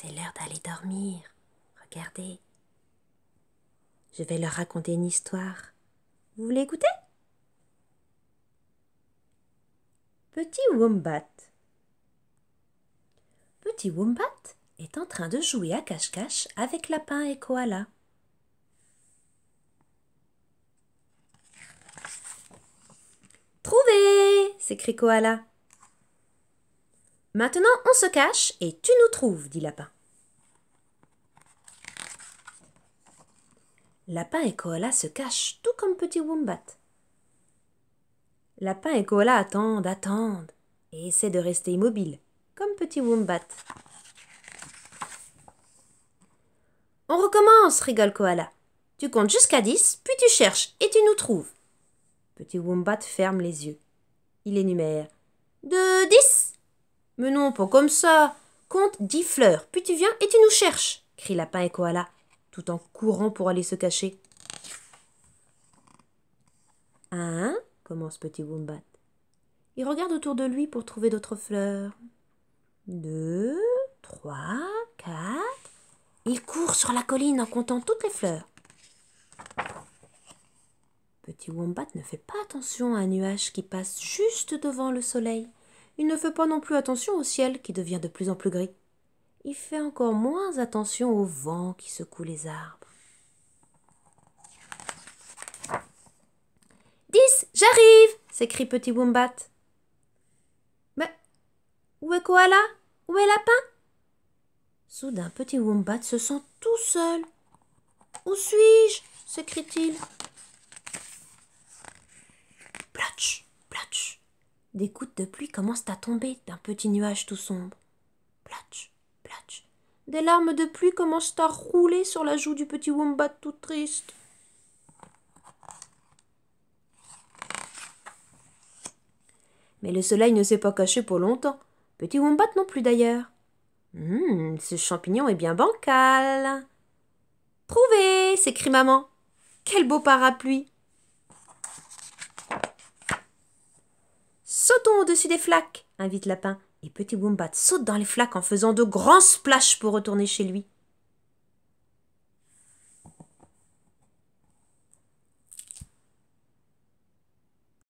C'est l'heure d'aller dormir. Regardez. Je vais leur raconter une histoire. Vous voulez écouter Petit Wombat. Petit Wombat est en train de jouer à cache-cache avec Lapin et Koala. Trouvez s'écrie Koala. Maintenant, on se cache et tu nous trouves, dit Lapin. Lapin et Koala se cachent tout comme Petit Wombat. Lapin et Koala attendent, attendent et essaient de rester immobiles, comme Petit Wombat. On recommence, rigole Koala. Tu comptes jusqu'à 10, puis tu cherches et tu nous trouves. Petit Wombat ferme les yeux. Il énumère. De 10 mais non, pas comme ça. Compte dix fleurs, puis tu viens et tu nous cherches, crie Lapin et Koala, tout en courant pour aller se cacher. Hein commence Petit Wombat. Il regarde autour de lui pour trouver d'autres fleurs. Deux, trois, quatre. Il court sur la colline en comptant toutes les fleurs. Petit Wombat ne fait pas attention à un nuage qui passe juste devant le soleil il ne fait pas non plus attention au ciel qui devient de plus en plus gris. Il fait encore moins attention au vent qui secoue les arbres. Dix, J'arrive s'écrie Petit Wombat. Mais où est Koala Où est Lapin Soudain, Petit Wombat se sent tout seul. Où suis-je s'écrie-t-il. des gouttes de pluie commencent à tomber d'un petit nuage tout sombre. Platch, platch. Des larmes de pluie commencent à rouler sur la joue du petit wombat tout triste. Mais le soleil ne s'est pas caché pour longtemps. Petit wombat non plus d'ailleurs. Hum, ce champignon est bien bancal. Trouvé s'écrie maman. Quel beau parapluie Sautons au-dessus des flaques, invite Lapin, et Petit Wombat saute dans les flaques en faisant de grands splashes pour retourner chez lui.